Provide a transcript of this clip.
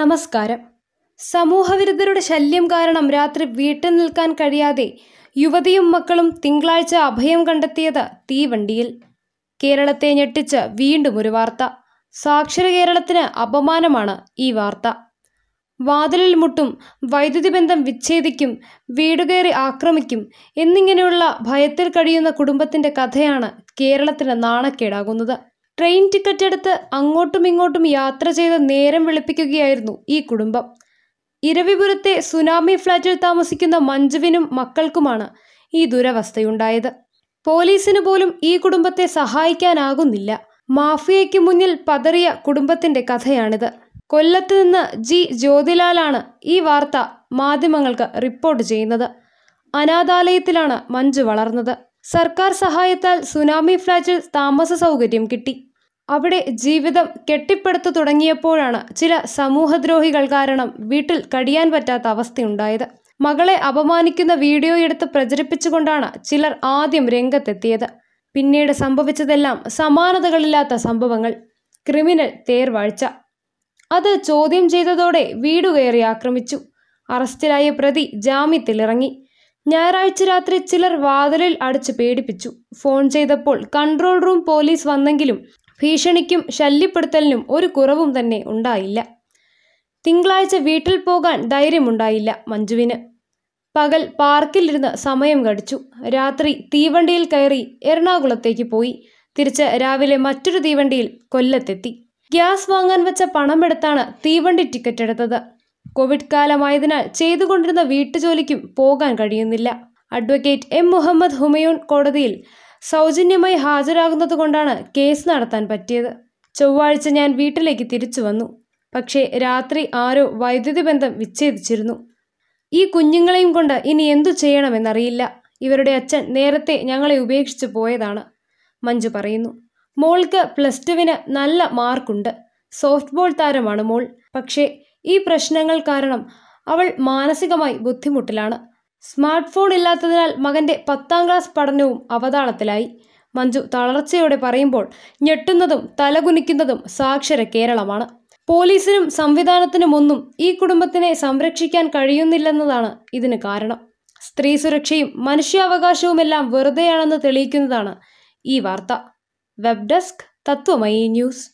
നമസ്കാരം സമൂഹവിരുദ്ധരുടെ ശല്യം കാരണം രാത്രി വീട്ടിൽ നിൽക്കാൻ കഴിയാതെ യുവതിയും മക്കളും തിങ്കളാഴ്ച അഭയം കണ്ടെത്തിയത് തീവണ്ടിയിൽ കേരളത്തെ ഞെട്ടിച്ച് വീണ്ടും ഒരു വാർത്ത സാക്ഷര കേരളത്തിന് അപമാനമാണ് ഈ വാർത്ത വാതിലിൽ മുട്ടും വൈദ്യുതി ബന്ധം വിച്ഛേദിക്കും വീടുകയറി ആക്രമിക്കും എന്നിങ്ങനെയുള്ള ഭയത്തിൽ കഴിയുന്ന കുടുംബത്തിൻ്റെ കഥയാണ് കേരളത്തിന് നാണക്കേടാകുന്നത് ട്രെയിൻ ടിക്കറ്റ് എടുത്ത് അങ്ങോട്ടും ഇങ്ങോട്ടും യാത്ര ചെയ്ത് നേരം വെളുപ്പിക്കുകയായിരുന്നു ഈ കുടുംബം ഇരവിപുരത്തെ സുനാമി ഫ്ലാറ്റിൽ താമസിക്കുന്ന മഞ്ജുവിനും മക്കൾക്കുമാണ് ഈ ദുരവസ്ഥയുണ്ടായത് പോലീസിന് പോലും ഈ കുടുംബത്തെ സഹായിക്കാനാകുന്നില്ല മാഫിയയ്ക്ക് മുന്നിൽ പതറിയ കുടുംബത്തിന്റെ കഥയാണിത് കൊല്ലത്ത് നിന്ന് ജി ജ്യോതിലാലാണ് ഈ വാർത്ത മാധ്യമങ്ങൾക്ക് റിപ്പോർട്ട് ചെയ്യുന്നത് അനാഥാലയത്തിലാണ് മഞ്ജു വളർന്നത് സർക്കാർ സഹായത്താൽ സുനാമി ഫ്ലാറ്റിൽ താമസ സൗകര്യം കിട്ടി അവിടെ ജീവിതം കെട്ടിപ്പടുത്തു തുടങ്ങിയപ്പോഴാണ് ചില സമൂഹദ്രോഹികൾ കാരണം വീട്ടിൽ കടിയാൻ പറ്റാത്ത അവസ്ഥയുണ്ടായത് മകളെ അപമാനിക്കുന്ന വീഡിയോ എടുത്ത് പ്രചരിപ്പിച്ചുകൊണ്ടാണ് ചിലർ ആദ്യം രംഗത്തെത്തിയത് പിന്നീട് സംഭവിച്ചതെല്ലാം സമാനതകളില്ലാത്ത സംഭവങ്ങൾ ക്രിമിനൽ തേർവാഴ്ച അത് ചോദ്യം ചെയ്തതോടെ വീടു കയറി ആക്രമിച്ചു അറസ്റ്റിലായ പ്രതി ജാമ്യത്തിലിറങ്ങി ഞായറാഴ്ച രാത്രി ചിലർ വാതിലിൽ അടച്ച് പേടിപ്പിച്ചു ഫോൺ ചെയ്തപ്പോൾ കൺട്രോൾ റൂം പോലീസ് വന്നെങ്കിലും ഭീഷണിക്കും ശല്യപ്പെടുത്തലിനും ഒരു കുറവും തന്നെ ഉണ്ടായില്ല തിങ്കളാഴ്ച വീട്ടിൽ പോകാൻ ധൈര്യമുണ്ടായില്ല മഞ്ജുവിന് പകൽ പാർക്കിലിരുന്ന് സമയം കടിച്ചു രാത്രി തീവണ്ടിയിൽ കയറി എറണാകുളത്തേക്ക് പോയി തിരിച്ച് രാവിലെ മറ്റൊരു തീവണ്ടിയിൽ കൊല്ലത്തെത്തി ഗ്യാസ് വാങ്ങാൻ വെച്ച പണമെടുത്താണ് തീവണ്ടി ടിക്കറ്റ് എടുത്തത് കോവിഡ് കാലമായതിനാൽ ചെയ്തുകൊണ്ടിരുന്ന വീട്ടുജോലിക്കും പോകാൻ കഴിയുന്നില്ല അഡ്വക്കേറ്റ് എം മുഹമ്മദ് ഹുമയൂൺ കോടതിയിൽ സൗജന്യമായി ഹാജരാകുന്നത് കൊണ്ടാണ് കേസ് നടത്താൻ പറ്റിയത് ചൊവ്വാഴ്ച ഞാൻ വീട്ടിലേക്ക് തിരിച്ചു വന്നു പക്ഷേ രാത്രി ആരോ വൈദ്യുതി ബന്ധം വിച്ഛേദിച്ചിരുന്നു ഈ കുഞ്ഞുങ്ങളെയും കൊണ്ട് ഇനി എന്തു ചെയ്യണമെന്നറിയില്ല ഇവരുടെ അച്ഛൻ നേരത്തെ ഞങ്ങളെ ഉപേക്ഷിച്ചു പോയതാണ് മഞ്ജു പറയുന്നു മോൾക്ക് പ്ലസ് ടുവിന് നല്ല മാർക്കുണ്ട് സോഫ്റ്റ് ബോൾ താരമാണ് മോൾ പക്ഷേ ഈ പ്രശ്നങ്ങൾ കാരണം അവൾ മാനസികമായി ബുദ്ധിമുട്ടിലാണ് സ്മാർട്ട് ഫോൺ ഇല്ലാത്തതിനാൽ മകന്റെ പത്താം ക്ലാസ് പഠനവും അവതാളത്തിലായി മഞ്ജു തളർച്ചയോടെ പറയുമ്പോൾ ഞെട്ടുന്നതും തലകുനിക്കുന്നതും സാക്ഷര കേരളമാണ് പോലീസിനും സംവിധാനത്തിനുമൊന്നും ഒന്നും ഈ കുടുംബത്തിനെ സംരക്ഷിക്കാൻ കഴിയുന്നില്ലെന്നതാണ് ഇതിന് കാരണം സ്ത്രീ സുരക്ഷയും മനുഷ്യാവകാശവുമെല്ലാം വെറുതെയാണെന്ന് തെളിയിക്കുന്നതാണ് ഈ വാർത്ത വെബ് ഡെസ്ക് തത്വമയി ന്യൂസ്